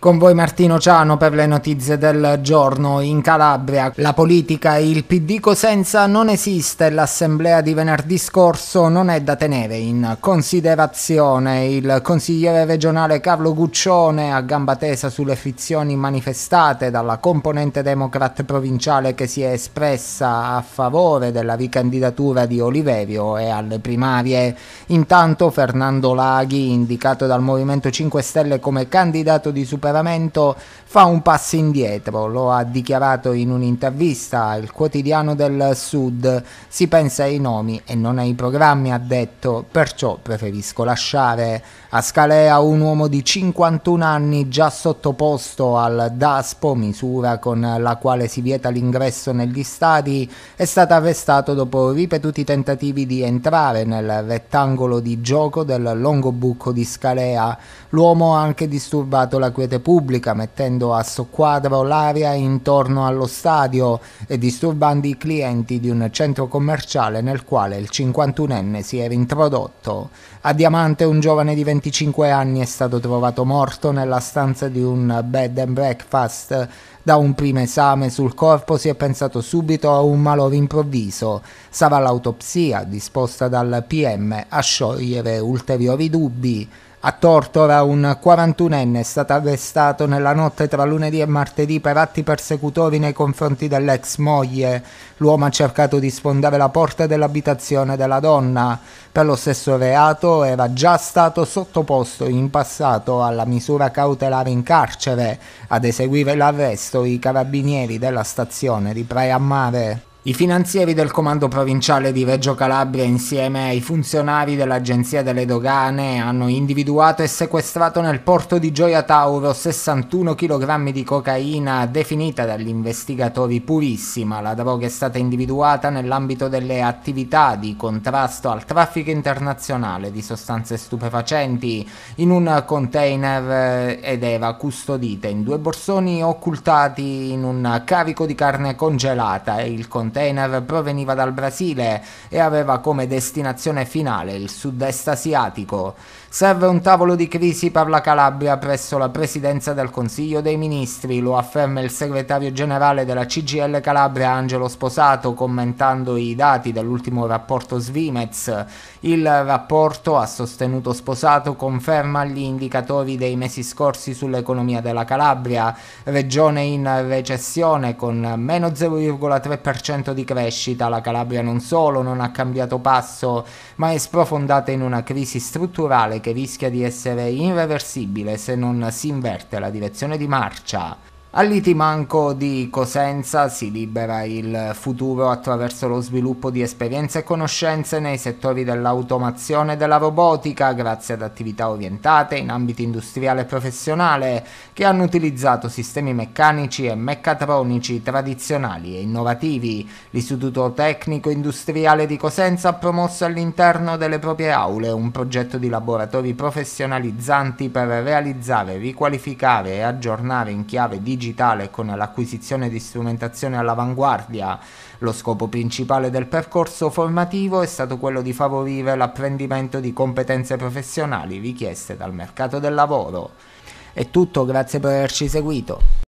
Con voi Martino Ciano per le notizie del giorno in Calabria. La politica e il PD Cosenza non esiste, l'assemblea di venerdì scorso non è da tenere in considerazione. Il consigliere regionale Carlo Guccione a gamba tesa sulle frizioni manifestate dalla componente democrat provinciale che si è espressa a favore della ricandidatura di Oliverio e alle primarie. Intanto Fernando Laghi, indicato dal Movimento 5 Stelle come candidato di superiorità Paravento fa un passo indietro, lo ha dichiarato in un'intervista al quotidiano del Sud, si pensa ai nomi e non ai programmi, ha detto, perciò preferisco lasciare a Scalea un uomo di 51 anni già sottoposto al DASPO, misura con la quale si vieta l'ingresso negli stadi, è stato arrestato dopo ripetuti tentativi di entrare nel rettangolo di gioco del Longobucco di Scalea. L'uomo ha anche disturbato la quiete pubblica mettendo a soqquadro l'area intorno allo stadio e disturbando i clienti di un centro commerciale nel quale il 51enne si era introdotto. A Diamante un giovane di 25 anni è stato trovato morto nella stanza di un bed and breakfast da un primo esame sul corpo si è pensato subito a un malore improvviso. Sarà l'autopsia disposta dal PM a sciogliere ulteriori dubbi. A Tortora un 41enne è stato arrestato nella notte tra lunedì e martedì per atti persecutori nei confronti dell'ex moglie. L'uomo ha cercato di sfondare la porta dell'abitazione della donna. Per lo stesso reato era già stato sottoposto in passato alla misura cautelare in carcere. Ad eseguire l'arresto i carabinieri della stazione di Mare i finanzieri del Comando Provinciale di Reggio Calabria insieme ai funzionari dell'Agenzia delle Dogane hanno individuato e sequestrato nel porto di Gioia Tauro 61 kg di cocaina definita dagli investigatori purissima. La droga è stata individuata nell'ambito delle attività di contrasto al traffico internazionale di sostanze stupefacenti in un container eh, ed era custodita in due borsoni occultati in un carico di carne congelata e il container container proveniva dal Brasile e aveva come destinazione finale il sud-est asiatico. Serve un tavolo di crisi per la Calabria presso la Presidenza del Consiglio dei Ministri, lo afferma il segretario generale della CGL Calabria Angelo Sposato commentando i dati dell'ultimo rapporto Svimez. Il rapporto, ha sostenuto Sposato, conferma gli indicatori dei mesi scorsi sull'economia della Calabria, regione in recessione con meno 0,3% 2% di crescita, la Calabria non solo non ha cambiato passo, ma è sprofondata in una crisi strutturale che rischia di essere irreversibile se non si inverte la direzione di marcia. All'Itimanco di Cosenza si libera il futuro attraverso lo sviluppo di esperienze e conoscenze nei settori dell'automazione e della robotica grazie ad attività orientate in ambiti industriale e professionale che hanno utilizzato sistemi meccanici e meccatronici tradizionali e innovativi. L'Istituto Tecnico Industriale di Cosenza ha promosso all'interno delle proprie aule un progetto di laboratori professionalizzanti per realizzare, riqualificare e aggiornare in chiave digitale digitale con l'acquisizione di strumentazione all'avanguardia. Lo scopo principale del percorso formativo è stato quello di favorire l'apprendimento di competenze professionali richieste dal mercato del lavoro. È tutto, grazie per averci seguito.